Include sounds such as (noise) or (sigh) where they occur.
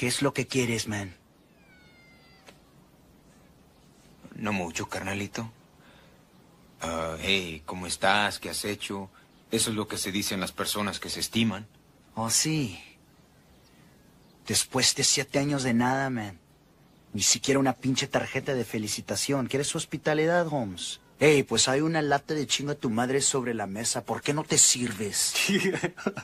¿Qué es lo que quieres, man? No mucho, carnalito. Uh, hey, ¿cómo estás? ¿Qué has hecho? Eso es lo que se dicen las personas que se estiman. Oh, sí. Después de siete años de nada, man. Ni siquiera una pinche tarjeta de felicitación. ¿Quieres su hospitalidad, Holmes? Hey, pues hay una lata de chingo a tu madre sobre la mesa. ¿Por qué no te sirves? (laughs)